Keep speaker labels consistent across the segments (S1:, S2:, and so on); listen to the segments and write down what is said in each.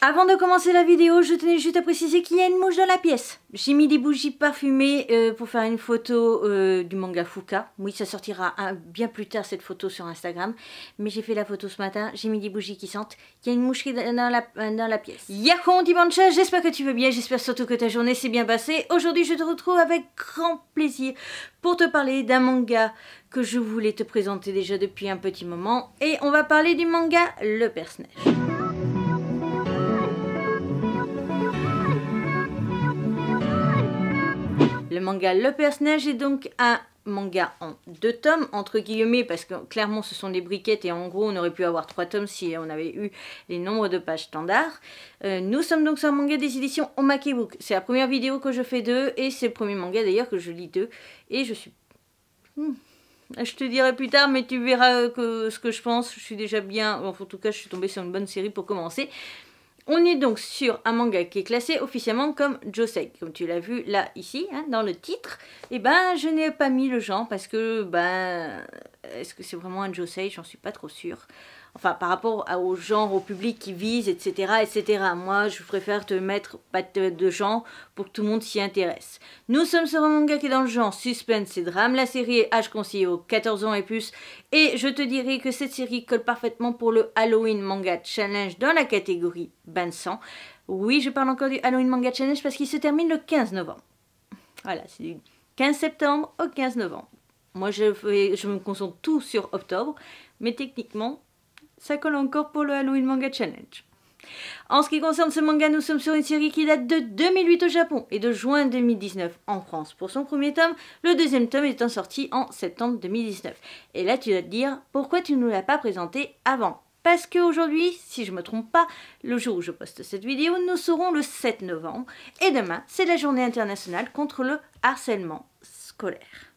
S1: Avant de commencer la vidéo, je tenais juste à préciser qu'il y a une mouche dans la pièce. J'ai mis des bougies parfumées euh, pour faire une photo euh, du manga Fuka. Oui, ça sortira bien plus tard cette photo sur Instagram. Mais j'ai fait la photo ce matin, j'ai mis des bougies qui sentent. Il y a une mouche qui est dans la, euh, dans la pièce. Yakon Dimancha, j'espère que tu vas bien, j'espère surtout que ta journée s'est bien passée. Aujourd'hui, je te retrouve avec grand plaisir pour te parler d'un manga que je voulais te présenter déjà depuis un petit moment. Et on va parler du manga Le Personnage. Le manga Le Personnage est donc un manga en deux tomes, entre guillemets, parce que clairement ce sont des briquettes et en gros on aurait pu avoir trois tomes si on avait eu les nombres de pages standards. Euh, nous sommes donc sur un manga des éditions Omake Book. C'est la première vidéo que je fais d'eux et c'est le premier manga d'ailleurs que je lis d'eux et je suis... Hmm, je te dirai plus tard, mais tu verras euh, que, ce que je pense. Je suis déjà bien. En tout cas, je suis tombée sur une bonne série pour commencer. On est donc sur un manga qui est classé officiellement comme Josei, comme tu l'as vu là, ici, hein, dans le titre. Et eh ben, je n'ai pas mis le genre parce que, ben, est-ce que c'est vraiment un Josei J'en suis pas trop sûre. Enfin, par rapport au genre, au public qui vise, etc., etc. Moi, je préfère te mettre pas de genre pour que tout le monde s'y intéresse. Nous sommes sur un manga qui est dans le genre suspense et drame. La série est âge conseillé aux 14 ans et plus. Et je te dirais que cette série colle parfaitement pour le Halloween Manga Challenge dans la catégorie sang. Oui, je parle encore du Halloween Manga Challenge parce qu'il se termine le 15 novembre. Voilà, c'est du 15 septembre au 15 novembre. Moi, je, me concentre tout sur octobre, mais techniquement, ça colle encore pour le Halloween Manga Challenge. En ce qui concerne ce manga, nous sommes sur une série qui date de 2008 au Japon et de juin 2019 en France pour son premier tome, le deuxième tome étant sorti en septembre 2019. Et là, tu dois te dire pourquoi tu ne nous l'as pas présenté avant parce qu'aujourd'hui, si je ne me trompe pas, le jour où je poste cette vidéo, nous serons le 7 novembre et demain, c'est la journée internationale contre le harcèlement scolaire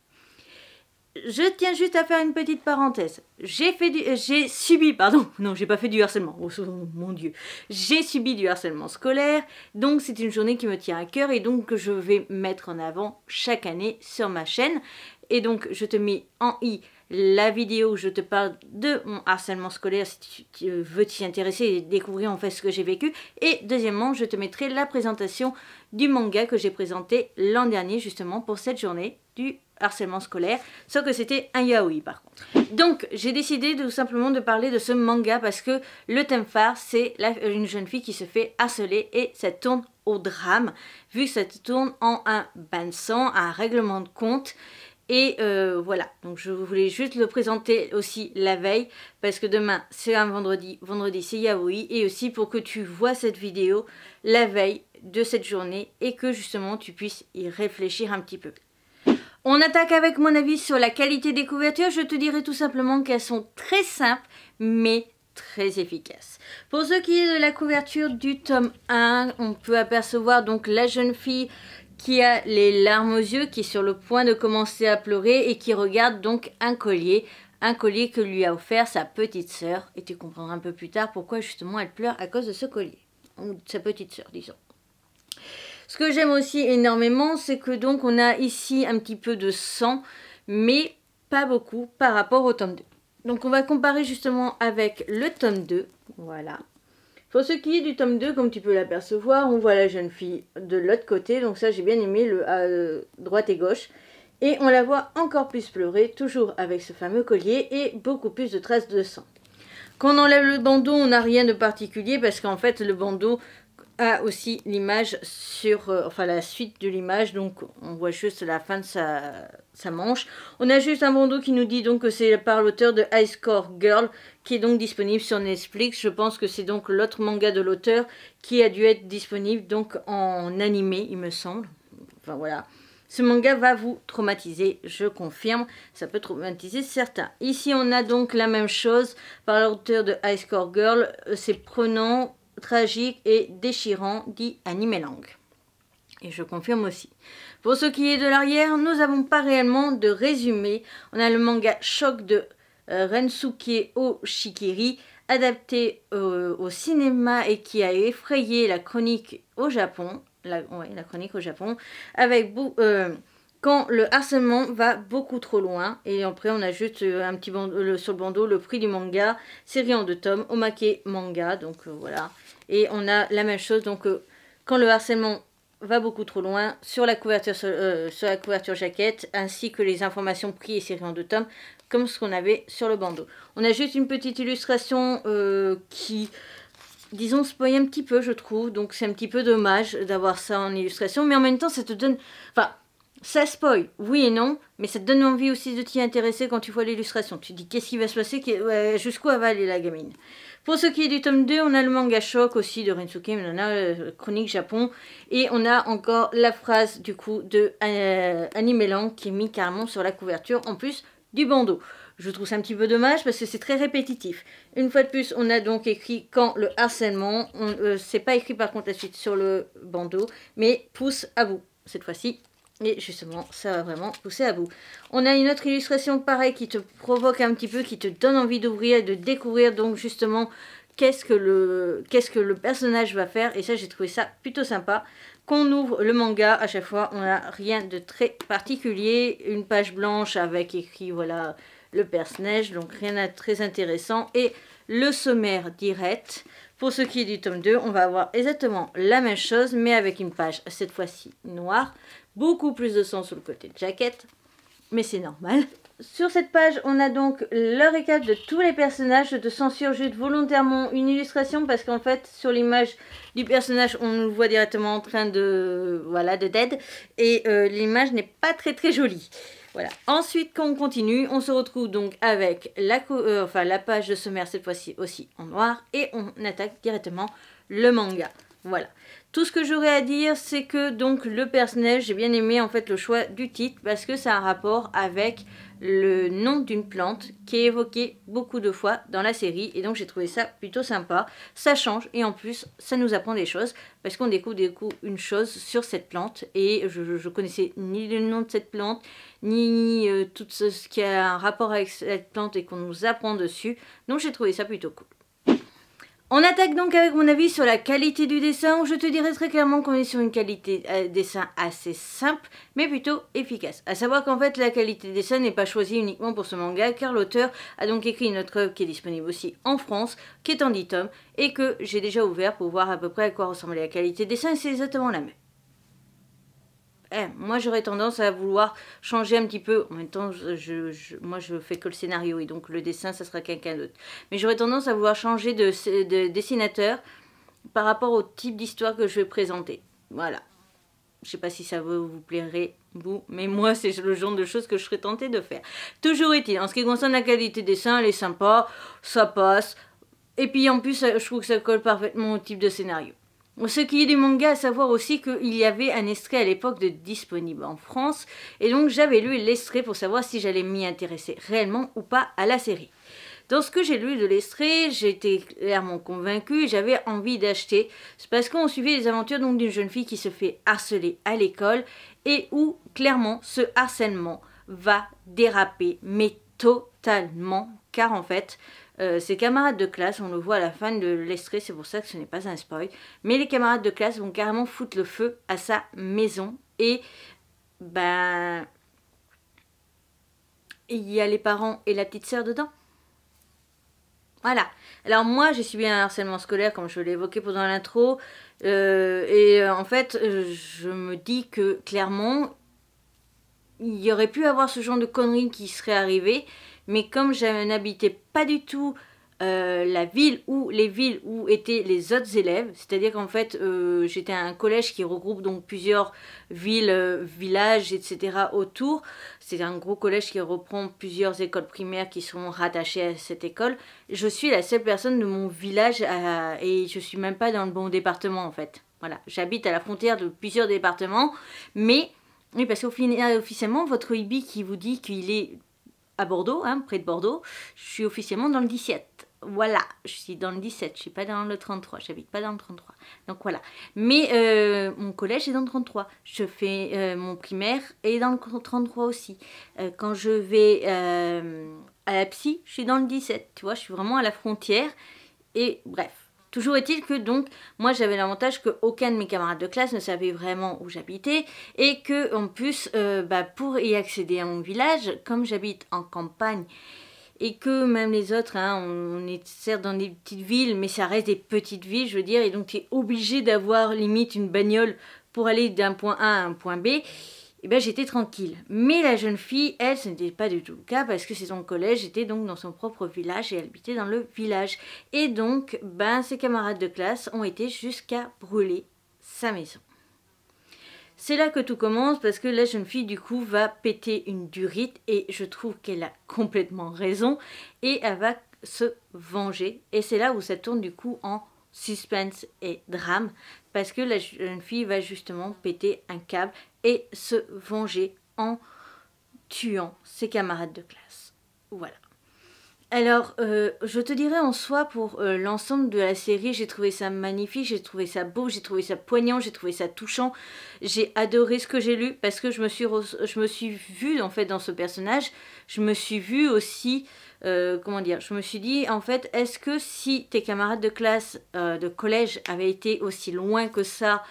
S1: je tiens juste à faire une petite parenthèse. J'ai fait du, euh, j'ai subi, pardon, non, j'ai pas fait du harcèlement. Oh, oh, oh, mon Dieu, j'ai subi du harcèlement scolaire. Donc c'est une journée qui me tient à cœur et donc que je vais mettre en avant chaque année sur ma chaîne. Et donc je te mets en i la vidéo où je te parle de mon harcèlement scolaire si tu veux t'y intéresser et découvrir en fait ce que j'ai vécu. Et deuxièmement, je te mettrai la présentation du manga que j'ai présenté l'an dernier justement pour cette journée du harcèlement scolaire, sauf que c'était un yaoi par contre. Donc j'ai décidé tout simplement de parler de ce manga parce que le thème phare c'est euh, une jeune fille qui se fait harceler et ça tourne au drame, vu que ça tourne en un bain de sang, un règlement de compte. Et euh, voilà, donc je voulais juste le présenter aussi la veille, parce que demain c'est un vendredi, vendredi c'est yaoi, et aussi pour que tu vois cette vidéo la veille de cette journée et que justement tu puisses y réfléchir un petit peu. On attaque avec mon avis sur la qualité des couvertures. Je te dirai tout simplement qu'elles sont très simples, mais très efficaces. Pour ce qui est de la couverture du tome 1, on peut apercevoir donc la jeune fille qui a les larmes aux yeux, qui est sur le point de commencer à pleurer et qui regarde donc un collier, un collier que lui a offert sa petite sœur. Et tu comprendras un peu plus tard pourquoi justement elle pleure à cause de ce collier, ou de sa petite sœur disons. Ce que j'aime aussi énormément, c'est que donc on a ici un petit peu de sang, mais pas beaucoup par rapport au tome 2. Donc on va comparer justement avec le tome 2, voilà. Pour ce qui est du tome 2, comme tu peux l'apercevoir, on voit la jeune fille de l'autre côté, donc ça j'ai bien aimé, le à euh, droite et gauche. Et on la voit encore plus pleurer, toujours avec ce fameux collier et beaucoup plus de traces de sang. Quand on enlève le bandeau, on n'a rien de particulier parce qu'en fait le bandeau a aussi l'image sur, euh, enfin la suite de l'image, donc on voit juste la fin de sa, sa manche. On a juste un bandeau qui nous dit donc que c'est par l'auteur de High Score Girl, qui est donc disponible sur Netflix. Je pense que c'est donc l'autre manga de l'auteur qui a dû être disponible donc en animé, il me semble. Enfin voilà. Ce manga va vous traumatiser, je confirme, ça peut traumatiser certains. Ici, on a donc la même chose par l'auteur de High Score Girl. Euh, c'est prenant tragique et déchirant, dit anime-langue. Et je confirme aussi. Pour ce qui est de l'arrière, nous n'avons pas réellement de résumé. On a le manga Choc de euh, Rensuke Oshikiri, adapté au cinéma et qui a effrayé la chronique au Japon. La, ouais, la chronique au Japon. Avec euh, quand le harcèlement va beaucoup trop loin. Et après, on a juste euh, un petit sur le bandeau le prix du manga, série en deux tomes, Omake Manga. Donc voilà. Et on a la même chose, donc euh, quand le harcèlement va beaucoup trop loin, sur la couverture, sur euh, la couverture jaquette, ainsi que les informations prix et séries de deux tomes, comme ce qu'on avait sur le bandeau. On a juste une petite illustration euh, qui, disons, spoil un petit peu, je trouve. Donc c'est un petit peu dommage d'avoir ça en illustration, mais en même temps, ça te donne... Enfin, ça spoil, oui et non, mais ça te donne envie aussi de t'y intéresser quand tu vois l'illustration. Tu te dis qu'est-ce qui va se passer, jusqu'où va aller la gamine. Pour ce qui est du tome 2, on a le manga choc aussi de Rensuke a euh, Chronique Japon, et on a encore la phrase du coup de euh, Annie qui est mise carrément sur la couverture en plus du bandeau. Je trouve ça un petit peu dommage parce que c'est très répétitif. Une fois de plus, on a donc écrit quand le harcèlement, euh, c'est pas écrit par contre la suite sur le bandeau, mais pousse à vous, cette fois-ci et justement, ça va vraiment pousser à bout. On a une autre illustration pareil qui te provoque un petit peu, qui te donne envie d'ouvrir et de découvrir donc justement qu'est-ce que le que le personnage va faire. Et ça, j'ai trouvé ça plutôt sympa. Qu'on ouvre le manga, à chaque fois, on n'a rien de très particulier. Une page blanche avec écrit voilà le personnage, donc rien de très intéressant. Et le sommaire direct. Pour ce qui est du tome 2, on va avoir exactement la même chose, mais avec une page cette fois-ci noire beaucoup plus de sang sur le côté de jaquette, mais c'est normal. Sur cette page, on a donc le récap de tous les personnages. Je te censure juste volontairement une illustration parce qu'en fait, sur l'image du personnage, on le voit directement en train de voilà de dead et euh, l'image n'est pas très très jolie. Voilà. Ensuite, quand on continue, on se retrouve donc avec la, euh, enfin, la page de sommaire cette fois-ci aussi en noir et on attaque directement le manga. Voilà. Tout ce que j'aurais à dire, c'est que donc le personnage, j'ai bien aimé en fait le choix du titre parce que ça a un rapport avec le nom d'une plante qui est évoqué beaucoup de fois dans la série et donc j'ai trouvé ça plutôt sympa. Ça change et en plus ça nous apprend des choses parce qu'on découvre des coups une chose sur cette plante et je, je, connaissais ni le nom de cette plante ni euh, tout ce qui a un rapport avec cette plante et qu'on nous apprend dessus donc j'ai trouvé ça plutôt cool. On attaque donc avec mon avis sur la qualité du dessin où je te dirais très clairement qu'on est sur une qualité euh, dessin assez simple mais plutôt efficace. À savoir qu'en fait la qualité de dessin n'est pas choisie uniquement pour ce manga car l'auteur a donc écrit une autre œuvre qui est disponible aussi en France qui est en 10 tomes et que j'ai déjà ouvert pour voir à peu près à quoi ressemblait la qualité de dessin et c'est exactement la même. Eh, moi j'aurais tendance à vouloir changer un petit peu. En même temps, je, moi je fais que le scénario et donc le dessin, ça sera quelqu'un d'autre. Mais j'aurais tendance à vouloir changer de, dessinateur par rapport au type d'histoire que je vais présenter. Voilà. Je sais pas si ça vous, plairait, vous, mais moi, c'est le genre de choses que je serais tentée de faire. Toujours est-il, en ce qui concerne la qualité des dessins, elle est sympa, ça passe. Et puis en plus, je trouve que ça colle parfaitement au type de scénario. Ce qui est du manga, à savoir aussi qu'il y avait un extrait à l'époque de disponible en France, et donc j'avais lu l'extrait pour savoir si j'allais m'y intéresser réellement ou pas à la série. Dans ce que j'ai lu de l'extrait, j'étais clairement convaincue, j'avais envie d'acheter. C'est parce qu'on suivait les aventures d'une jeune fille qui se fait harceler à l'école et où clairement ce harcèlement va déraper, mais totalement car en fait, euh, ses camarades de classe, on le voit à la fin de l'estrée, c'est pour ça que ce n'est pas un spoil, mais les camarades de classe vont carrément foutre le feu à sa maison et ben il y a les parents et la petite sœur dedans. Voilà. Alors moi, j'ai subi un harcèlement scolaire, comme je l'ai évoqué pendant l'intro, euh, et euh, en fait, je me dis que clairement, il y aurait pu avoir ce genre de conneries qui serait arrivé mais comme je n'habitais pas du tout euh, la ville ou les villes où étaient les autres élèves, c'est-à-dire qu'en fait euh, j'étais un collège qui regroupe donc plusieurs villes, euh, villages, etc. autour. C'est un gros collège qui reprend plusieurs écoles primaires qui sont rattachées à cette école. Je suis la seule personne de mon village et je suis même pas dans le bon département en fait. Voilà, j'habite à la frontière de plusieurs départements, mais oui parce qu'officiellement votre IBI qui vous dit qu'il est à Bordeaux, hein, près de Bordeaux. Je suis officiellement dans le 17. Voilà, je suis dans le 17, je suis pas dans le 33, j'habite pas dans le 33. Donc voilà. Mais euh, mon collège est dans le 33. Je fais euh, mon primaire et dans le 33 aussi. Euh, quand je vais à la psy, je suis dans le 17, tu vois, je suis vraiment à la frontière. Et bref, Toujours est-il que donc moi j'avais l'avantage que aucun de mes camarades de classe ne savait vraiment où j'habitais et que en plus euh, bah, pour y accéder à mon village, comme j'habite en campagne et que même les autres, hein, on, est certes dans des petites villes, mais ça reste des petites villes, je veux dire, et donc tu es obligé d'avoir limite une bagnole pour aller d'un point A à un point B eh ben, j'étais tranquille. Mais la jeune fille, elle, ce n'était pas du tout le cas parce que c'est son collège était donc dans son propre village et elle habitait dans le village. Et donc, ben, ses camarades de classe ont été jusqu'à brûler sa maison. C'est là que tout commence parce que la jeune fille du coup va péter une durite et je trouve qu'elle a complètement raison et elle va se venger et c'est là où ça tourne du coup en suspense et drame parce que la jeune fille va justement péter un câble et se venger en tuant ses camarades de classe. Voilà. Alors, euh, je te dirais en soi, pour euh, l'ensemble de la série, j'ai trouvé ça magnifique, j'ai trouvé ça beau, j'ai trouvé ça poignant, j'ai trouvé ça touchant. J'ai adoré ce que j'ai lu parce que je me suis, je me suis vue en fait dans ce personnage. Je me suis vue aussi euh, comment dire, je me suis dit, en fait, est-ce que si tes camarades de classe euh, de collège avaient été aussi loin que ça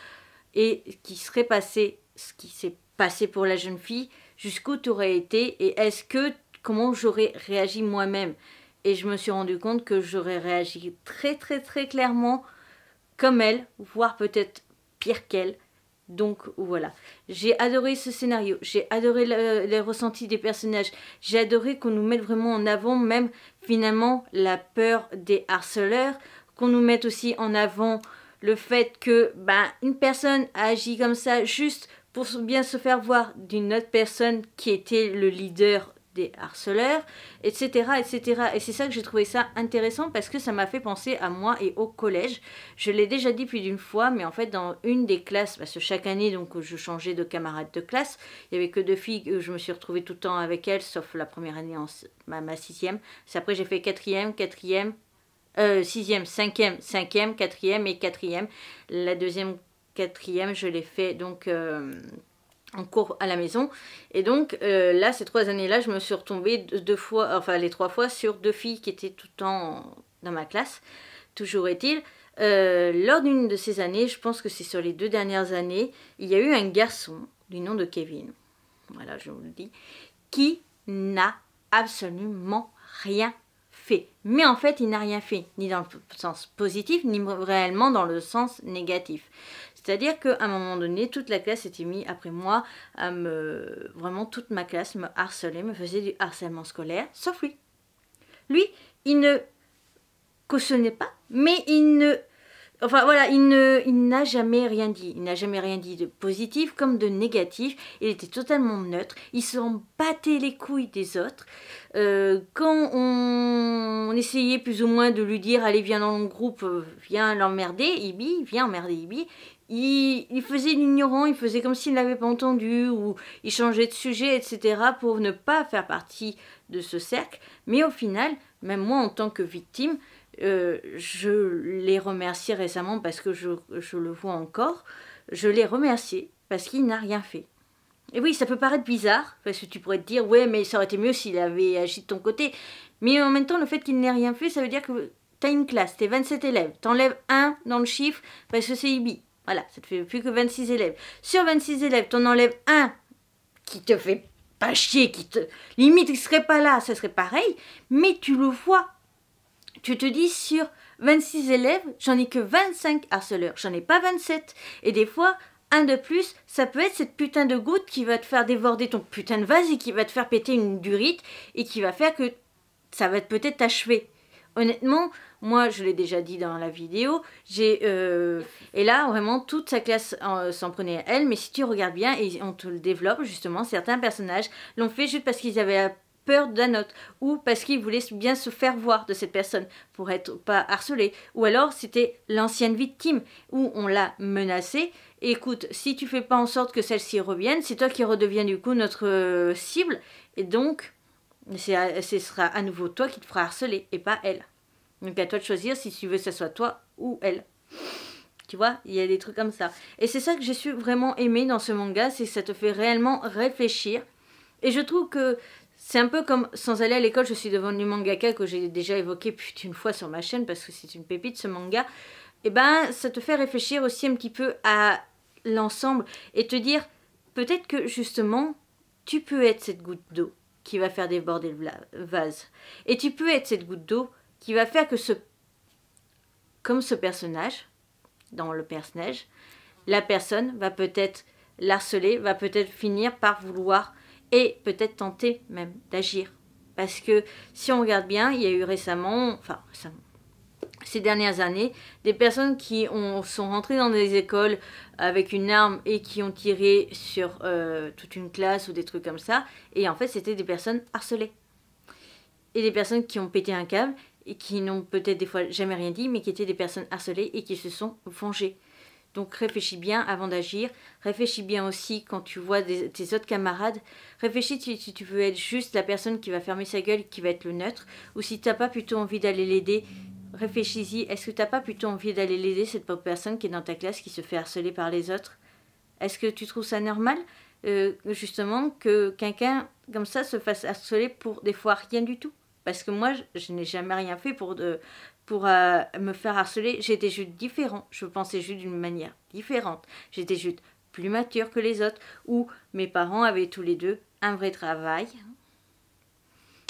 S1: et qui serait passé ce qui s'est passé pour la jeune fille, jusqu'où tu aurais été et est-ce que comment j'aurais réagi moi-même Et je me suis rendu compte que j'aurais réagi très très très clairement comme elle, voire peut-être pire qu'elle. Donc voilà, j'ai adoré ce scénario, j'ai adoré les ressentis des personnages, j'ai adoré qu'on nous mette vraiment en avant même finalement la peur des harceleurs, qu'on nous mette aussi en avant le fait que ben, une personne agit comme ça juste pour bien se faire voir d'une autre personne qui était le leader des harceleurs, etc. etc. Et c'est ça que j'ai trouvé ça intéressant parce que ça m'a fait penser à moi et au collège. Je l'ai déjà dit plus d'une fois, mais en fait dans une des classes, parce que chaque année donc je changeais de camarade de classe, il n'y avait que deux filles, euh, je me suis retrouvée tout le temps avec elles, sauf la première année, en, ma, sixième. C'est après j'ai fait quatrième, quatrième, euh, sixième, cinquième, cinquième, quatrième et quatrième. La deuxième, quatrième, je l'ai fait donc... Euh, en cours à la maison. Et donc euh, là, ces trois années-là, je me suis retombée deux fois, enfin les trois fois, sur deux filles qui étaient tout le temps dans ma classe. Toujours est-il, euh, lors d'une de ces années, je pense que c'est sur les deux dernières années, il y a eu un garçon du nom de Kevin, voilà, je vous le dis, qui n'a absolument rien fait. Mais en fait, il n'a rien fait, ni dans le sens positif, ni réellement dans le sens négatif. C'est-à-dire qu'à un moment donné, toute la classe était mise après moi à me. Vraiment, toute ma classe me harcelait, me faisait du harcèlement scolaire, sauf lui. Lui, il ne cautionnait pas, mais il ne. Enfin voilà, il ne, il n'a jamais rien dit. Il n'a jamais rien dit de positif comme de négatif. Il était totalement neutre. Il s'en battait les couilles des autres. Euh, quand on, on, essayait plus ou moins de lui dire allez viens dans mon groupe, euh, viens l'emmerder, Ibi, viens emmerder Ibi, il, faisait l'ignorant, il faisait comme s'il n'avait pas entendu, ou il changeait de sujet, etc., pour ne pas faire partie de ce cercle. Mais au final, même moi en tant que victime, euh, je l'ai remercié récemment parce que je, le vois encore, je l'ai remercié parce qu'il n'a rien fait. Et oui, ça peut paraître bizarre, parce que tu pourrais te dire, ouais, mais ça aurait été mieux s'il avait agi de ton côté. Mais en même temps, le fait qu'il n'ait rien fait, ça veut dire que as une classe, t'es 27 élèves, t'enlèves un dans le chiffre parce que c'est IBI. Voilà, ça te fait plus que 26 élèves. Sur 26 élèves, t'en enlèves un qui te fait pas chier, qui te... Limite, il serait pas là, ce serait pareil, mais tu le vois. Tu te dis sur 26 élèves, j'en ai que 25 harceleurs, j'en ai pas 27. Et des fois, un de plus, ça peut être cette putain de goutte qui va te faire déborder ton putain de vase et qui va te faire péter une durite et qui va faire que ça va peut-être t'achever. Honnêtement, moi, je l'ai déjà dit dans la vidéo, j'ai euh, et là vraiment toute sa classe euh, s'en prenait à elle, mais si tu regardes bien et on te le développe justement, certains personnages l'ont fait juste parce qu'ils avaient peur d'un autre ou parce qu'ils voulaient bien se faire voir de cette personne pour être pas harcelé ou alors c'était l'ancienne victime où on l'a menacée écoute, si tu fais pas en sorte que celle-ci revienne, c'est toi qui redeviens du coup notre euh, cible. Et donc, ce sera à nouveau toi qui te fera harceler et pas elle. Donc à toi de choisir si tu veux que ce soit toi ou elle. Tu vois, il y a des trucs comme ça. Et c'est ça que j'ai su vraiment aimer dans ce manga, c'est que ça te fait réellement réfléchir. Et je trouve que c'est un peu comme sans aller à l'école, je suis devant du mangaka que j'ai déjà évoqué plus d'une fois sur ma chaîne parce que c'est une pépite ce manga. Et eh ben ça te fait réfléchir aussi un petit peu à l'ensemble et te dire peut-être que justement tu peux être cette goutte d'eau qui va faire déborder le vase. Et tu peux être cette goutte d'eau qui va faire que ce, comme ce personnage, dans le personnage, la personne va peut-être l'harceler, va peut-être finir par vouloir et peut-être tenter même d'agir. Parce que si on regarde bien, il y a eu récemment, enfin ces dernières années, des personnes qui ont, sont rentrées dans des écoles avec une arme et qui ont tiré sur euh, toute une classe ou des trucs comme ça. Et en fait, c'était des personnes harcelées. Et des personnes qui ont pété un câble et qui n'ont peut-être des fois jamais rien dit, mais qui étaient des personnes harcelées et qui se sont vengées. Donc réfléchis bien avant d'agir, réfléchis bien aussi quand tu vois tes autres camarades, réfléchis si, tu veux être juste la personne qui va fermer sa gueule, qui va être le neutre, ou si tu n'as pas plutôt envie d'aller l'aider, réfléchis-y, est-ce que tu n'as pas plutôt envie d'aller l'aider, cette pauvre personne qui est dans ta classe, qui se fait harceler par les autres Est-ce que tu trouves ça normal euh, justement que quelqu'un comme ça se fasse harceler pour des fois rien du tout parce que moi, je, n'ai jamais rien fait pour, de, pour euh, me faire harceler. J'étais juste différent. Je pensais juste d'une manière différente. J'étais juste plus mature que les autres. Où mes parents avaient tous les deux un vrai travail.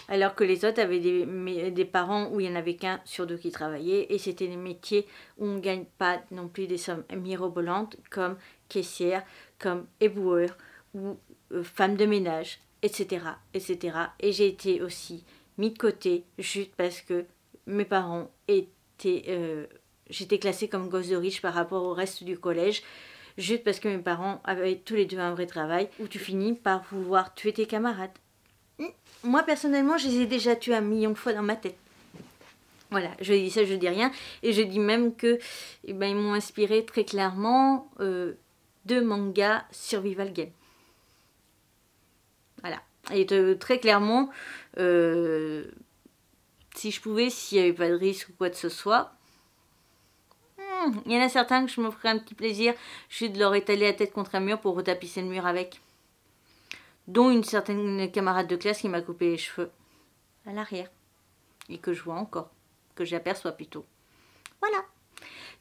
S1: Alors que les autres avaient des, des parents où il n'y en avait qu'un sur deux qui travaillait. Et c'était des métiers où on ne gagne pas non plus des sommes mirobolantes comme caissière, comme éboueur ou euh, femme de ménage, etc. etc. Et j'ai été aussi mis de côté juste parce que mes parents étaient... Euh, j'étais classée comme gosse de riche par rapport au reste du collège, juste parce que mes parents avaient tous les deux un vrai travail, où tu finis par vouloir tuer tes camarades. Moi, personnellement, je les ai déjà tués un million de fois dans ma tête. Voilà, je dis ça, je dis rien. Et je dis même que eh ben, ils m'ont inspiré très clairement euh, de mangas survival game. Voilà. Et très clairement, euh, si je pouvais, s'il n'y avait pas de risque ou quoi que ce soit, hmm, il y en a certains que je me ferais un petit plaisir, je suis de leur étaler la tête contre un mur pour retapisser le mur avec. Dont une certaine camarade de classe qui m'a coupé les cheveux à l'arrière. Et que je vois encore, que j'aperçois plutôt. Voilà.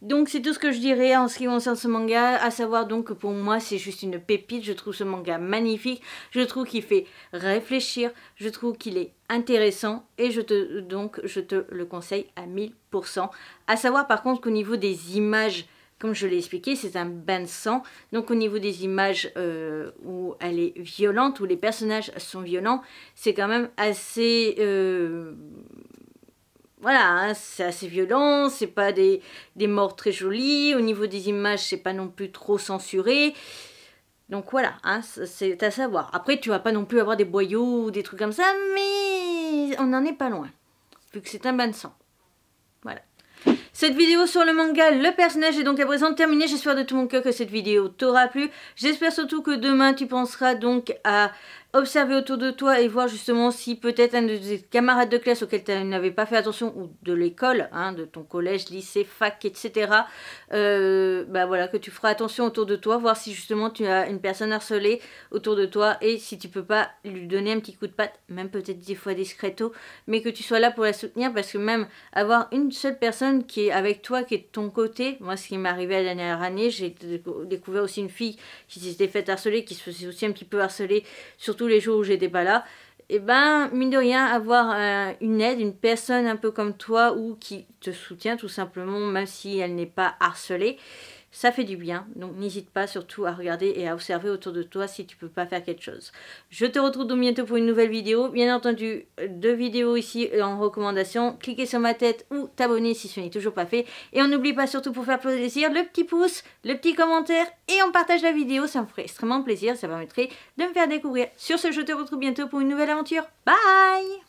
S1: Donc c'est tout ce que je dirais en ce qui concerne ce manga, à savoir donc que pour moi c'est juste une pépite, je trouve ce manga magnifique, je trouve qu'il fait réfléchir, je trouve qu'il est intéressant et je te, donc je te le conseille à 1000%. À savoir par contre qu'au niveau des images, comme je l'ai expliqué, c'est un bain de sang. Donc au niveau des images euh, où elle est violente, où les personnages sont violents, c'est quand même assez... Euh, voilà, hein, c'est assez violent, c'est pas des, des, morts très jolies, au niveau des images, c'est pas non plus trop censuré. Donc voilà, hein, c'est à savoir. Après, tu vas pas non plus avoir des boyaux ou des trucs comme ça, mais on n'en est pas loin, vu que c'est un bain de sang. Voilà. Cette vidéo sur le manga, le personnage est donc à présent terminé. J'espère de tout mon cœur que cette vidéo t'aura plu. J'espère surtout que demain tu penseras donc à observer autour de toi et voir justement si peut-être un de tes camarades de classe auquel tu n'avais pas fait attention ou de l'école, hein, de ton collège, lycée, fac, etc. Euh, bah voilà, que tu feras attention autour de toi, voir si justement tu as une personne harcelée autour de toi et si tu peux pas lui donner un petit coup de patte, même peut-être des fois discreto, mais que tu sois là pour la soutenir parce que même avoir une seule personne qui est avec toi, qui est de ton côté, moi ce qui m'est arrivé la dernière année, j'ai découvert aussi une fille qui s'était faite harceler, qui se faisait aussi un petit peu harcelée tous les jours où j'étais pas là, et eh ben mine de rien avoir euh, une aide, une personne un peu comme toi ou qui te soutient tout simplement même si elle n'est pas harcelée, ça fait du bien. Donc n'hésite pas surtout à regarder et à observer autour de toi si tu peux pas faire quelque chose. Je te retrouve donc bientôt pour une nouvelle vidéo. Bien entendu, euh, deux vidéos ici en recommandation. Cliquez sur ma tête ou t'abonner si ce n'est toujours pas fait. Et on n'oublie pas surtout pour faire plaisir le petit pouce, le petit commentaire et on partage la vidéo. Ça me ferait extrêmement plaisir. Ça permettrait de me faire découvrir. Sur ce, je te retrouve bientôt pour une nouvelle aventure. Bye